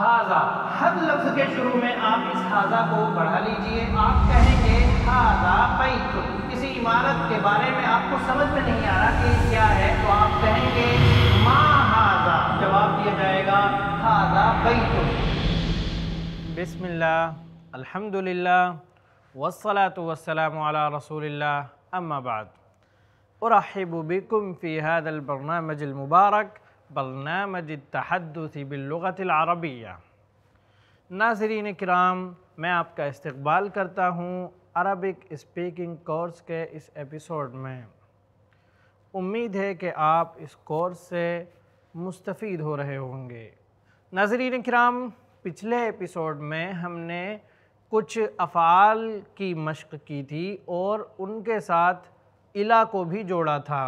हाजा हर लफ्ज के शुरू में आप इस हाजा को बढ़ा लीजिए आप कहेंगे हाजा पैत किसी इमारत के बारे में आपको समझ में नहीं आ रहा कि क्या है तो आप कहेंगे माँ हाजा जवाब दिया जाएगा हाजा पैत बिस्मिल्लाह अल्हम्दुलिल्लाह वस्सलातु वस्सलामु अला रसूलिल्लाह अम्मा बाद उरहिबु बिकुम फी हादल बरनामज मुबारक बलनामज तहदसी अरबिया नाजरीन कराम मैं आपका इस्तबाल करता हूँ अरबिक स्पीकिंग कोर्स के इस एपिसोड में उम्मीद है कि आप इस कोर्स से मुस्तफ़ हो रहे होंगे नाजरीन कराम पिछले एपिसोड में हमने कुछ अफ़ाल की मशक़ की थी और उनके साथ इला को भी जोड़ा था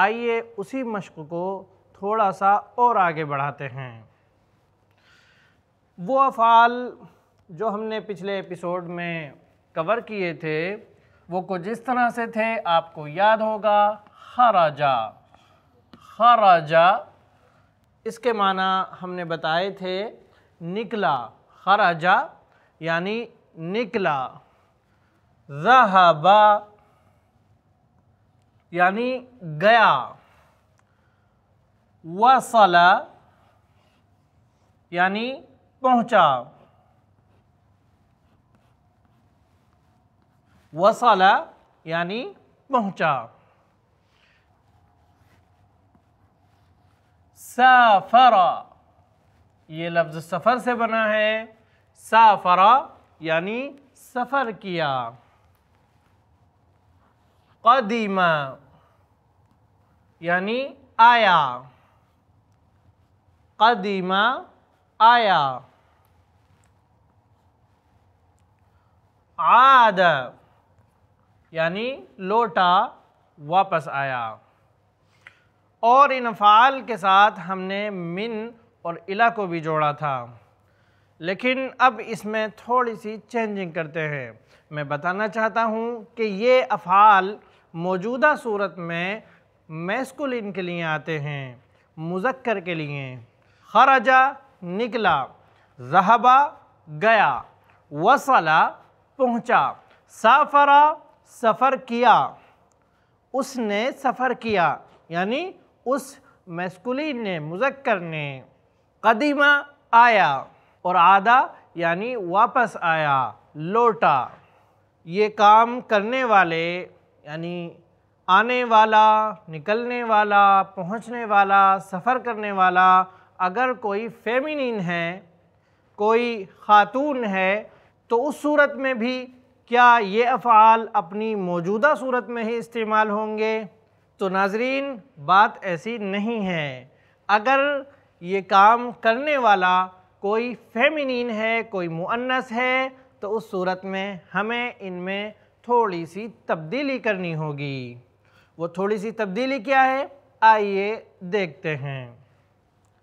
आइए उसी मश्क को थोड़ा सा और आगे बढ़ाते हैं वो अफ़ाल जो हमने पिछले एपिसोड में कवर किए थे वो कुछ इस तरह से थे आपको याद होगा खराजा खराजा इसके माना हमने बताए थे निकला खराजा यानी निकला जहाबा यानी गया वसला यानी पहुंचा वसला यानी पहुंचा सफरा ये लफ्ज़ सफ़र से बना है साफरा यानी सफ़र किया कदीमा यानी आया कदीमा आया आद यानी लोटा वापस आया और इन फ़ाल के साथ हमने मिन और इला को भी जोड़ा था लेकिन अब इसमें थोड़ी सी चेंजिंग करते हैं मैं बताना चाहता हूँ कि ये अफ़ाल मौजूदा सूरत में मैस्कुलिन के लिए आते हैं मुजक्कर के लिए खराजा निकला जहबा गया वसला पहुँचा साफरा सफ़र किया उसने सफ़र किया यानी उस मैस्कुलिन ने मुजक्कर ने कदीमा आया और आधा यानी वापस आया लौटा ये काम करने वाले यानी आने वाला निकलने वाला पहुंचने वाला सफ़र करने वाला अगर कोई फेमिनिन है कोई ख़ातून है तो उस सूरत में भी क्या ये अफ़ाल अपनी मौजूदा सूरत में ही इस्तेमाल होंगे तो नाजरीन बात ऐसी नहीं है अगर ये काम करने वाला कोई फेमिनिन है कोई मुअन्नस है तो उस सूरत में हमें इनमें थोड़ी सी तब्दीली करनी होगी वो थोड़ी सी तब्दीली क्या है आइए देखते हैं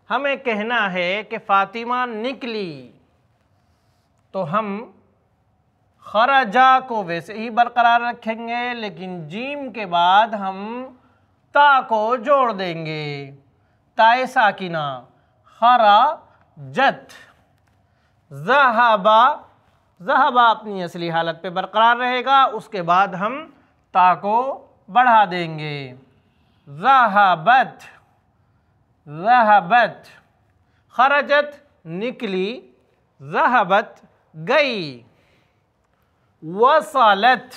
हमें कहना है कि फ़ातिमा निकली तो हम खराजा को वैसे ही बरकरार रखेंगे लेकिन जीम के बाद हम ता को जोड़ देंगे ताए साकिना खरा जत जहाबा जहाबा अपनी असली हालत पे बरकरार रहेगा उसके बाद हम ता को बढ़ा देंगे रहबत रहबत खरजत निकली रहबत गई वसालत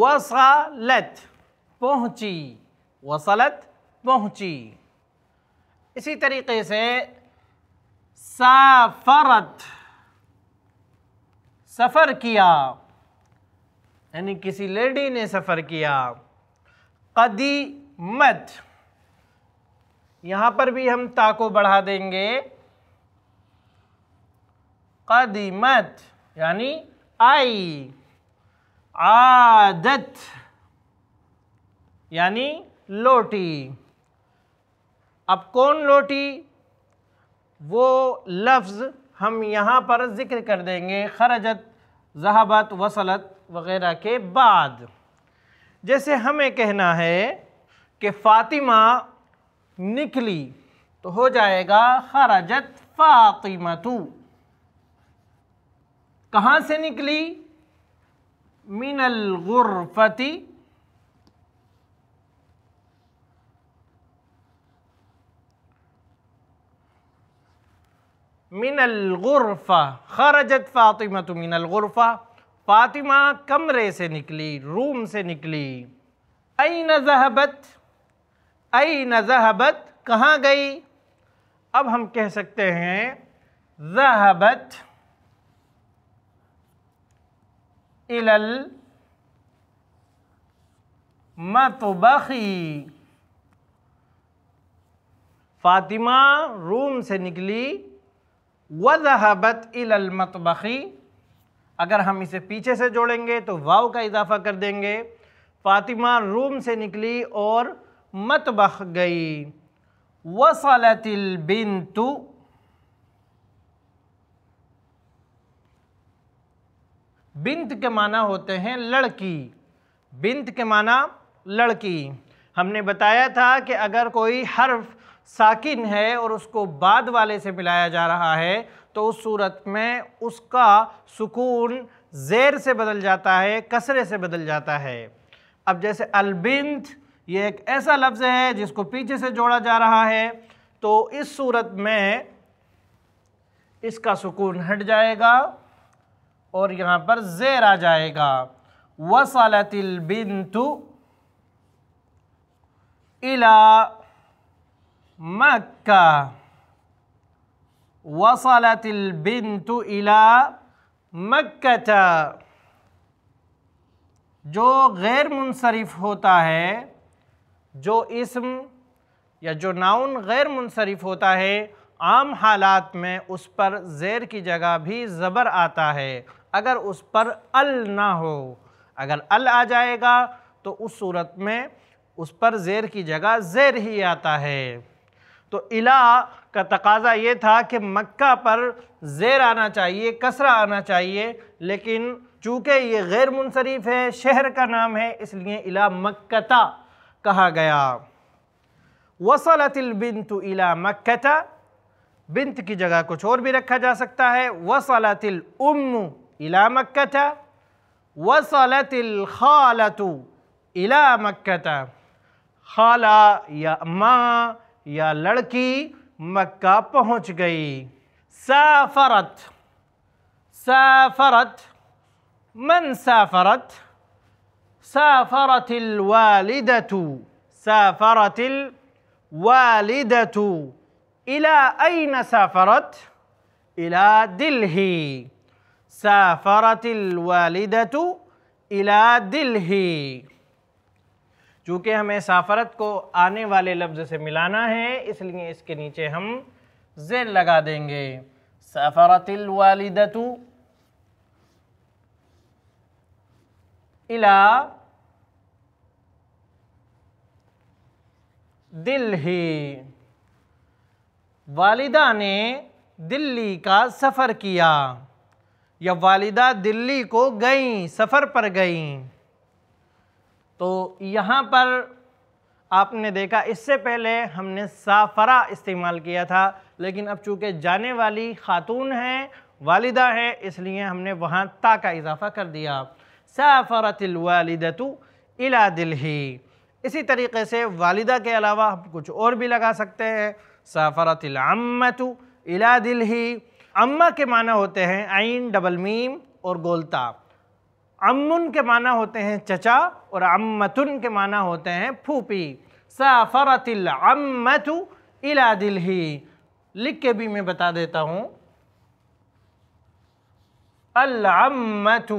वसालत पहुँची वसालत पहुँची इसी तरीके से साफरत सफ़र किया यानी किसी लेडी ने सफ़र किया कदी मत यहाँ पर भी हम ता को बढ़ा देंगे कदीमत यानी आई आदत यानी लोटी अब कौन लोटी वो लफ्ज़ हम यहाँ पर ज़िक्र कर देंगे खरजत जहाबत वसलत वगैरह के बाद जैसे हमें कहना है कि फ़ातिमा निकली तो हो जाएगा खराजत फ़ातिमतु कहाँ से निकली मिनल गुरफती मिनलगुरफ़ा खरजत फ़ातिमा तो मिनलगुरफ़ा फ़ातिमा कमरे से निकली रूम से निकली अई नजहबत अई नजहबत कहाँ गई अब हम कह सकते हैं जहबत इलल मतबखी फ़ातिमा रूम से निकली वजहबत इलमतबी अगर हम इसे पीछे से जोड़ेंगे तो वाव का इजाफा कर देंगे फ़ातिमा रूम से निकली और मतबख गई वसलतिल बिन तु बिंत के माना होते हैं लड़की बिंत के माना लड़की हमने बताया था कि अगर कोई हर्फ साकिन है और उसको बाद वाले से मिलाया जा रहा है तो उस सूरत में उसका सुकून ज़ेर से बदल जाता है कसरे से बदल जाता है अब जैसे अलबिंत ये एक ऐसा लफ्ज़ है जिसको पीछे से जोड़ा जा रहा है तो इस सूरत में इसका सुकून हट जाएगा और यहाँ पर ज़ेर आ जाएगा वसलतिल बिंतु इला मक्का وصلت البنت إلى مكة जो गैर मुनसरफ होता है जो इसम या जो नाउन गैर मुनसरफ होता है आम हालात में उस पर ज़ेर की जगह भी ज़बर आता है अगर उस पर अल ना हो अगर अल आ जाएगा तो उस सूरत में उस पर ज़ेर की जगह ज़ेर ही आता है तो इला का तकाजा ये था कि मक्का पर ज़ेर आना चाहिए कसरा आना चाहिए लेकिन चूँकि ये गैर मुनसरफ है शहर का नाम है इसलिए इला मक्कता कहा गया वसलतिलबिनत इला मक्कता बिनत की जगह कुछ और भी रखा जा सकता है वसलतिल उम्नु इला मक्कता वसलतिल खालतु इला मक्कता खाला या माँ يا लड़की मक्का پہنچ گئی سافرت سافرت من سافرت سافرت الوالدة سافرت الوالدة إلى أين سافرت إلى دلهي سافرت الوالدة إلى دلهي चूँकि हमें साफरत को आने वाले लफ्ज़ से मिलाना है इसलिए इसके नीचे हम जेर लगा देंगे सफ़रतिल वालिदतु इला दिल्ली वालिदा ने दिल्ली का सफ़र किया या वालिदा दिल्ली को गई सफ़र पर गई तो यहाँ पर आपने देखा इससे पहले हमने साफरा इस्तेमाल किया था लेकिन अब चूँकि जाने वाली खातून हैं वालिदा है इसलिए हमने वहाँ ता का इजाफ़ा कर दिया साफरतिल वालिदतु इला दिल ही इसी तरीके से वालिदा के अलावा हम कुछ और भी लगा सकते हैं साफरतिल अम्मतु इला दिल ही अम्मा के माना होते हैं आइन डबल मीम और गोलता अमुन के माना होते हैं चचा और अम्मतुन के माना होते हैं फूपी सफ़रतिल अम्मतु इला दिल ही लिख के भी मैं बता देता हूँ अल्लामतु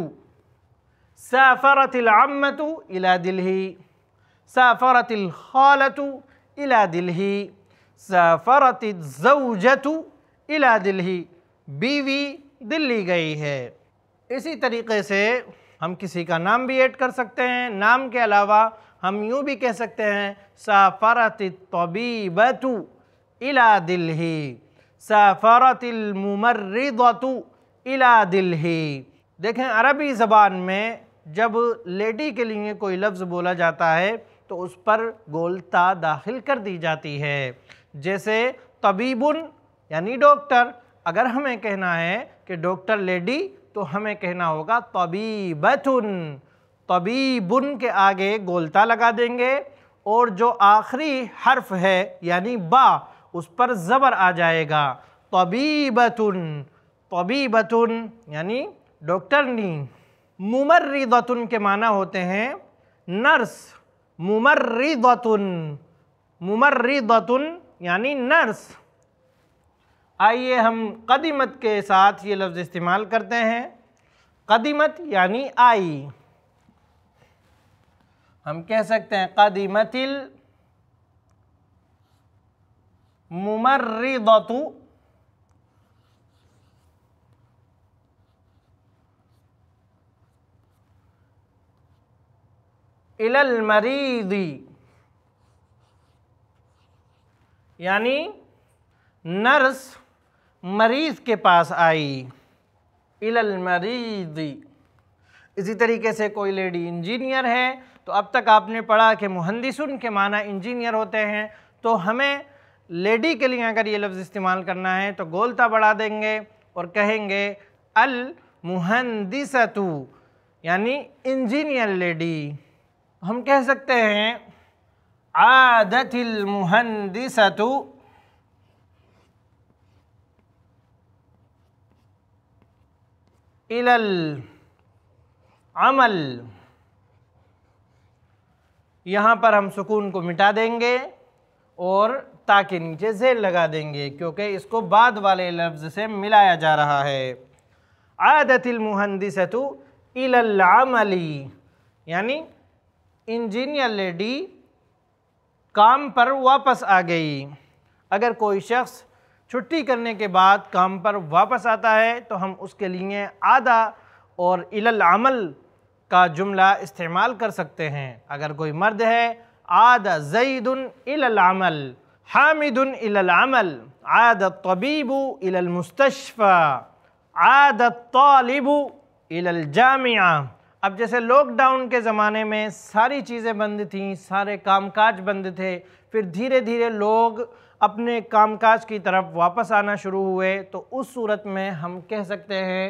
सफ़रतिल अम्मतु इला दिल ही खालतु इला दिल ही जवजतु इला दिल ही बीवी दिल्ली गई है इसी तरीके से हम किसी का नाम भी ऐड कर सकते हैं नाम के अलावा हम यूँ भी कह सकते हैं साफरत तबीबतु इला दिल ही साफरत इला दिल ही देखें अरबी ज़बान में जब लेडी के लिए कोई लफ्ज़ बोला जाता है तो उस पर गोलता दाखिल कर दी जाती है जैसे तबीबन यानी डॉक्टर अगर हमें कहना है कि डॉक्टर लेडी तो हमें कहना होगा तबीबतुन तबीबुन के आगे गोलता लगा देंगे और जो आखिरी हर्फ है यानी बा उस पर ज़बर आ जाएगा तबीबतुन तबीबतुन यानी डॉक्टरनी मुमर्रिदतुन के माना होते हैं नर्स मुमर्रिदतुन मुमर्रिदतुन यानी नर्स आइए हम कदीमत के साथ ये लफ्ज़ इस्तेमाल करते हैं कदीमत यानी आई हम कह सकते हैं कदीमतिल मुमर्रिदतु इलल मरीदी यानी नर्स मरीज़ के पास आई इलल मरीजी इसी तरीके से कोई लेडी इंजीनियर है तो अब तक आपने पढ़ा कि मुहंदिसन के माना इंजीनियर होते हैं तो हमें लेडी के लिए अगर ये लफ्ज़ इस्तेमाल करना है तो गोलता बढ़ा देंगे और कहेंगे अल मुहंदिसतु यानी इंजीनियर लेडी हम कह सकते हैं आदतिल मुहंदिसतु इलल अमल यहाँ पर हम सुकून को मिटा देंगे और ता के नीचे जेल लगा देंगे क्योंकि इसको बाद वाले लफ्ज़ से मिलाया जा रहा है आदतिल मुहंदिसतु इलल अमली यानी इंजीनियर लेडी काम पर वापस आ गई अगर कोई शख्स छुट्टी करने के बाद काम पर वापस आता है तो हम उसके लिए आदा और इलामल का जुमला इस्तेमाल कर सकते हैं अगर कोई मर्द है आदा जईदन इलामल हामिदन इलामल आद तबीबू इलमस्तफ़ा आद तलिबु इलजामिया अब जैसे लॉकडाउन के ज़माने में सारी चीज़ें बंद थीं सारे कामकाज बंद थे फिर धीरे धीरे लोग अपने कामकाज की तरफ वापस आना शुरू हुए तो उस सूरत में हम कह सकते हैं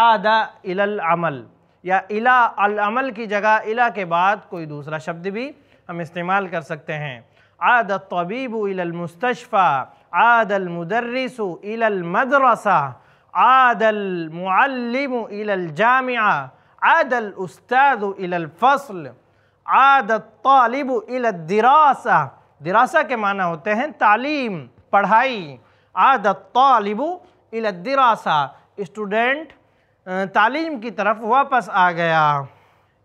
आदा इलल अमल या इला अल अमल की जगह इला के बाद कोई दूसरा शब्द भी हम इस्तेमाल कर सकते हैं आद इलल मुस्तशफ़ा आदल इलल मदरसा आदल इलल जामिया आदल इलल फसल आदत इलल दिरासा दिरासा के माना होते हैं तालीम पढ़ाई आदत तालिबु इलदरासा स्टूडेंट तालीम की तरफ वापस आ गया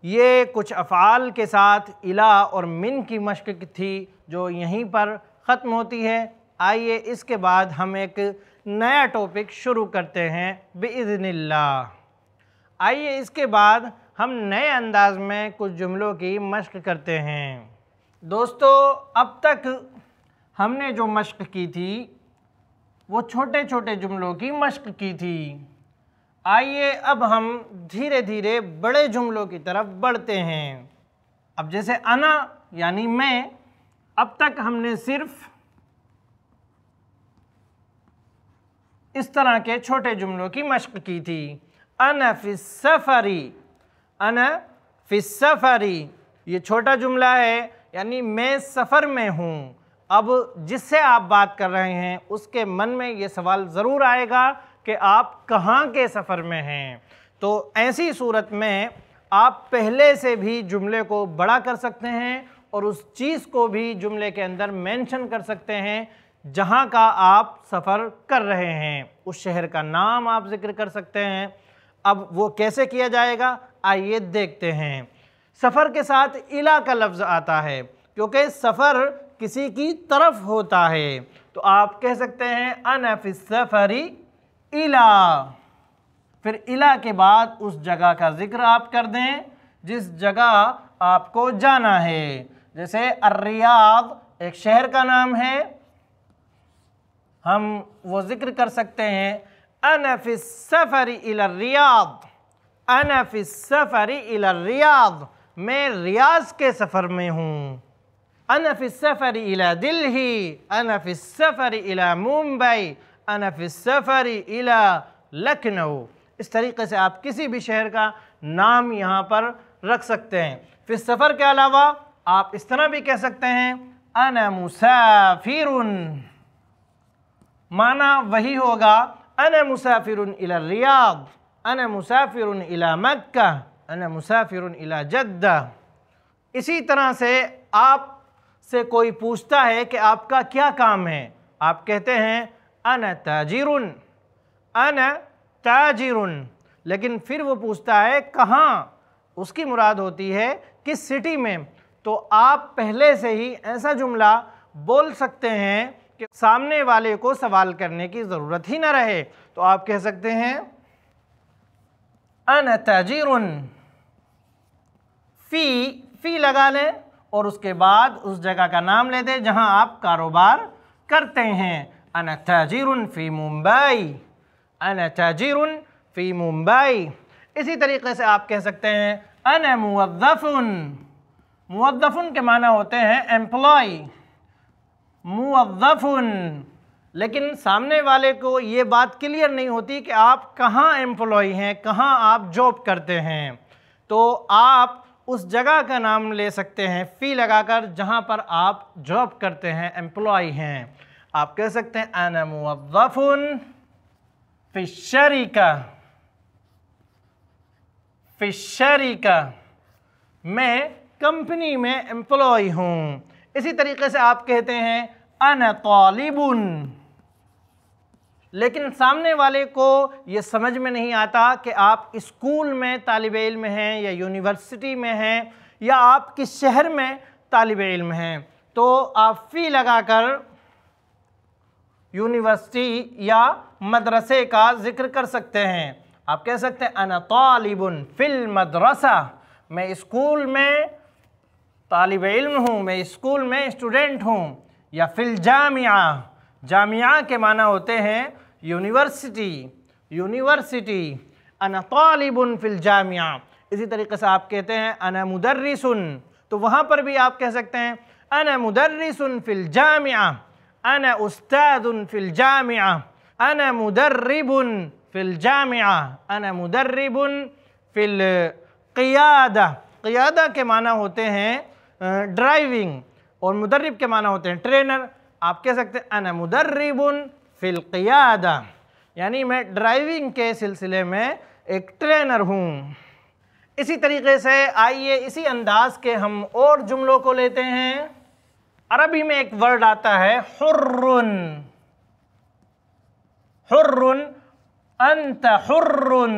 ये कुछ अफ़ाल के साथ इला और मिन की मश्क थी जो यहीं पर ख़त्म होती है आइए इसके बाद हम एक नया टॉपिक शुरू करते हैं बिजनल्ला आइए इसके बाद हम नए अंदाज़ में कुछ जुमलों की मश्क करते हैं दोस्तों अब तक हमने जो मश्क की थी वो छोटे छोटे जुमलों की मश्क की थी आइए अब हम धीरे धीरे बड़े जुमलों की तरफ बढ़ते हैं अब जैसे अना यानी मैं अब तक हमने सिर्फ इस तरह के छोटे जुमलों की मश्क की थी अन सफरी अन फिसफ़री ये छोटा जुमला है यानी मैं सफ़र में हूँ अब जिससे आप बात कर रहे हैं उसके मन में ये सवाल ज़रूर आएगा कि आप कहाँ के सफ़र में हैं तो ऐसी सूरत में आप पहले से भी जुमले को बड़ा कर सकते हैं और उस चीज़ को भी जुमले के अंदर मेंशन कर सकते हैं जहाँ का आप सफ़र कर रहे हैं उस शहर का नाम आप जिक्र कर सकते हैं अब वो कैसे किया जाएगा आइए देखते हैं सफ़र के साथ इला का लफ्ज़ आता है क्योंकि सफ़र किसी की तरफ होता है तो आप कह सकते हैं अनफ सफरी इला फिर इला के बाद उस जगह का ज़िक्र आप कर दें जिस जगह आपको जाना है जैसे अर्रियाद एक शहर का नाम है हम वो ज़िक्र कर सकते हैं सफ़री इला रियाद सफ़री इला रियाद मैं रियाज के सफ़र में हूँ अनफ़िसफ़र इला दिल्ली अनफ सफर इला मुंबई अनफ़िसफ़र इला लखनऊ इस तरीके से आप किसी भी शहर का नाम यहाँ पर रख सकते हैं फिर सफ़र के अलावा आप इस तरह भी कह सकते हैं अन मुसाफिर माना वही होगा अन मुसाफिर इला रियाद अन मुसाफिर इला मक्का अना मुसाफिर इला जद्दा इसी तरह से आप से कोई पूछता है कि आपका क्या काम है आप कहते हैं अन ताजिर अन ताजिर लेकिन फिर वो पूछता है कहाँ उसकी मुराद होती है किस सिटी में तो आप पहले से ही ऐसा जुमला बोल सकते हैं कि सामने वाले को सवाल करने की ज़रूरत ही ना रहे तो आप कह सकते हैं अन ताजिर फ़ी फ़ी लगा लें और उसके बाद उस जगह का नाम ले दें जहाँ आप कारोबार करते हैं अन तजर फ़ी मुंबई अन तजर फ़ी मुंबई इसी तरीके से आप कह सकते हैं अन मुद्दफ़ुन मुद्दफ़ुन के माना होते हैं एम्प्लॉय मुद्दफ़ुन लेकिन सामने वाले को ये बात क्लियर नहीं होती कि आप कहाँ एम्प्लॉय हैं कहाँ आप जॉब करते हैं तो आप उस जगह का नाम ले सकते हैं फ़ी लगाकर जहां पर आप जॉब करते हैं एम्प्लॉय हैं आप कह सकते हैं अन मुवफ़ुन फिशरी का फिशरी का मैं कंपनी में एम्प्लॉय हूँ इसी तरीके से आप कहते हैं अन तालिबुन लेकिन सामने वाले को ये समझ में नहीं आता कि आप स्कूल में तालब इल्म हैं या यूनिवर्सिटी में हैं या आप किस शहर में तालब इल्म हैं तो आप फ़ी लगाकर यूनिवर्सिटी या मदरसे का ज़िक्र कर सकते हैं आप कह सकते हैं अना तालिबन फिल मदरसा मैं स्कूल में तालब इल्म हूँ मैं स्कूल में स्टूडेंट हूँ या फिल जामिया जामिया के माना होते हैं यूनिवर्सिटी यूनिवर्सिटी अना तालिबन फिल जामिया इसी तरीके से आप कहते हैं अना मुदर्रिसन तो वहाँ पर भी आप कह सकते हैं अना मुदर्रिसन फिल जामिया अन उस्तादन फिल जामिया अना मुदर्रिबन फिल जामिया अना मुदर्रिबन फिल क़ियादा क़ियादा के माना होते हैं ड्राइविंग और मुदर्रिब के माना होते हैं ट्रेनर आप कह सकते हैं अना मुदर्रिबन फ़िलक़ियादा यानी मैं ड्राइविंग के सिलसिले में एक ट्रेनर हूँ इसी तरीके से आइए इसी अंदाज के हम और जुमलों को लेते हैं अरबी में एक वर्ड आता है हुर्रुन हुर्रुन अंत हुर्रुन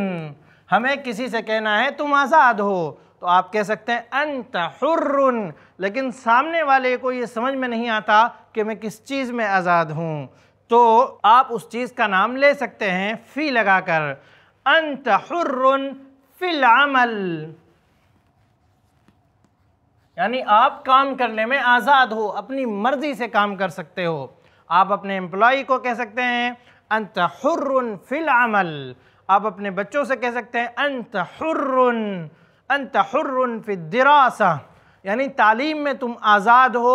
हमें किसी से कहना है तुम आज़ाद हो तो आप कह सकते हैं अंत हुर्रुन लेकिन सामने वाले को ये समझ में नहीं आता कि मैं किस चीज़ में आज़ाद हूँ तो आप उस चीज़ का नाम ले सकते हैं फ़ी लगा कर अंत हर्रन फिल यानी आप काम करने में आज़ाद हो अपनी मर्ज़ी से काम कर सकते हो आप अपने एम्प्लॉ को कह सकते हैं अंत हर्रन फिलमल आप अपने बच्चों से कह सकते हैं अंत हर्रन अंत हर्रन फिल दिरासा यानी तालीम में तुम आज़ाद हो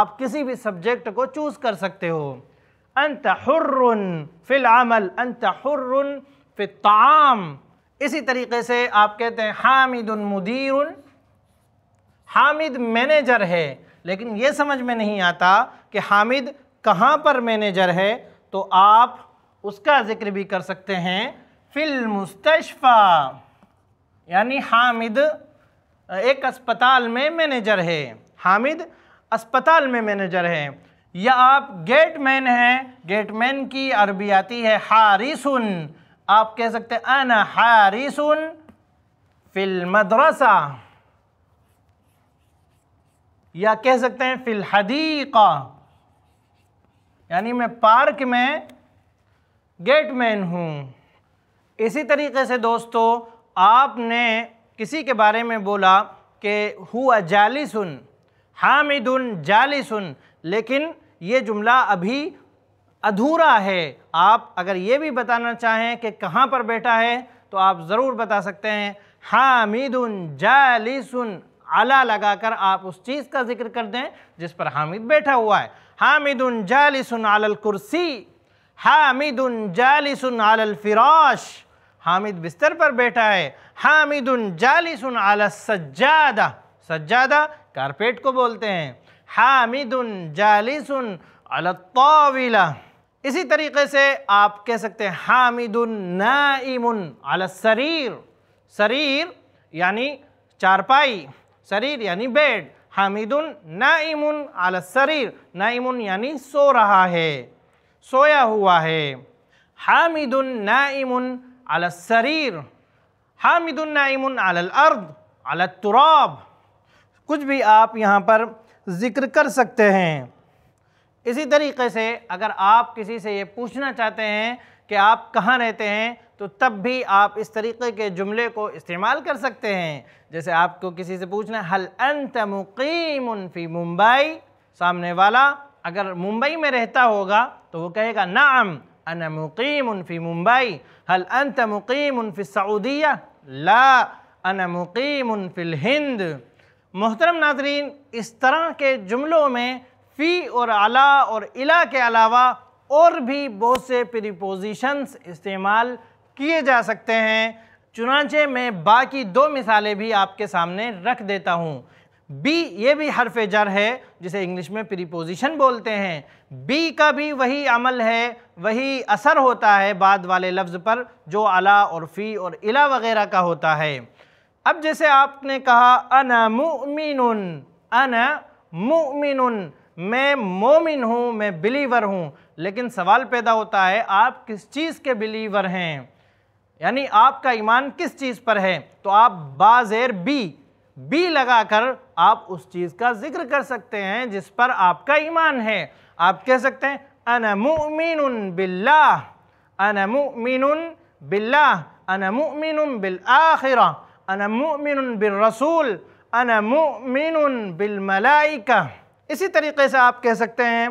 आप किसी भी सब्जेक्ट को चूज़ कर सकते हो अंत हर्रन फिल अमल अंत हर्रन फिताम इसी तरीके से आप कहते हैं हामिद मुदीर हामिद मैनेजर है लेकिन ये समझ में नहीं आता कि हामिद कहाँ पर मैनेजर है तो आप उसका ज़िक्र भी कर सकते हैं फिल मुस्तशफ़ा यानी हामिद एक अस्पताल में मैनेजर है हामिद अस्पताल में मैनेजर है या आप गेटमैन हैं गेटमैन की अरबी आती है हारिसुन आप कह सकते हैं अन हारिसुन फिल मदरसा या कह सकते हैं फिल हदीका यानी मैं पार्क में गेटमैन हूँ इसी तरीके से दोस्तों आपने किसी के बारे में बोला कि हुआ जालिसन हामिदुन जालिसन लेकिन ये जुमला अभी अधूरा है आप अगर ये भी बताना चाहें कि कहाँ पर बैठा है तो आप ज़रूर बता सकते हैं हामिदुन जालिसन आला लगाकर आप उस चीज़ का जिक्र कर दें जिस पर हामिद बैठा हुआ है हामिदुन सुन आलल कुर्सी हामिदुन सुन आलल फिराश हामिद बिस्तर पर बैठा है हामिदुन सुन आला सज्जादा सज्जादा कारपेट को बोलते हैं हामिद जालिसन अलताविला इसी तरीके से आप कह सकते हैं हामिदुन नाइमुन अल शरीर शरीर यानी चारपाई शरीर यानी बेड हामिदुन नाइमुन अल शरीर नाइमुन यानी सो रहा है सोया हुआ है हामिदुन नाइमुन अल शरीर हामिदुन नाइमुन अल अर्द अल तुराब कुछ भी आप यहाँ पर ज़िक्र कर सकते हैं इसी तरीके से अगर आप किसी से ये पूछना चाहते हैं कि आप कहाँ रहते हैं तो तब भी आप इस तरीके के जुमले को इस्तेमाल कर सकते हैं जैसे आपको किसी से पूछना हल अंत मुकीम उनफ़ी मुंबई सामने वाला अगर मुंबई में रहता होगा तो वो कहेगा नाम अन मुकीम मुंबई हल अंत मुकीम सऊदिया ला अन मुकीम हिंद मोहतरम नाजरीन इस तरह के जुमलों में फ़ी और आला और इला के अलावा और भी बहुत से प्रीपोजिशंस इस्तेमाल किए जा सकते हैं चुनाचे मैं बाकी दो मिसालें भी आपके सामने रख देता हूँ बी ये भी हरफ जर है जिसे इंग्लिश में प्रीपोजिशन बोलते हैं बी का भी वही अमल है वही असर होता है बाद वाले लफ्ज़ पर जो अला और फ़ी और इला वगैरह का होता है अब जैसे आपने कहा अना मुमिन अना मुमिन मैं मोमिन हूँ मैं बिलीवर हूँ लेकिन सवाल पैदा होता है आप किस चीज़ के बिलीवर हैं यानी आपका ईमान किस चीज़ पर है तो आप बाजेर बी बी लगाकर आप उस चीज़ का जिक्र कर सकते हैं जिस पर आपका ईमान है आप कह सकते हैं मुमिन बिल्ला मुमिन बिल्ला मुमिन बिल आखिरा انا مؤمن بالرسول انا مؤمن بالملائكه اسی طریقے سے آپ کہہ سکتے ہیں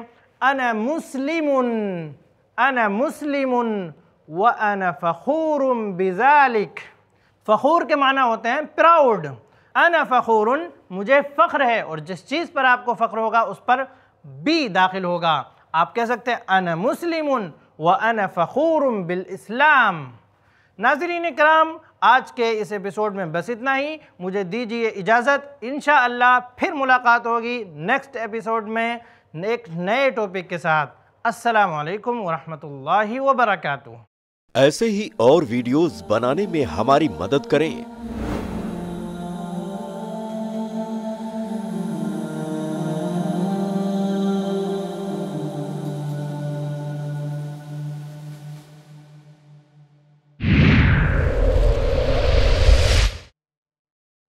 انا مسلم انا مسلم وانا فخور بذلك فخور کے معنی ہوتے ہیں پراؤڈ انا فخور مجھے فخر ہے اور جس چیز پر آپ کو فخر ہوگا اس پر بھی داخل ہوگا آپ کہہ سکتے ہیں انا مسلم وانا فخور بالاسلام ناظرین کرام आज के इस एपिसोड में बस इतना ही मुझे दीजिए इजाज़त इन फिर मुलाकात होगी नेक्स्ट एपिसोड में एक नए टॉपिक के साथ वालेकुम वरहमतुल्लाहि वबरक ऐसे ही और वीडियोस बनाने में हमारी मदद करें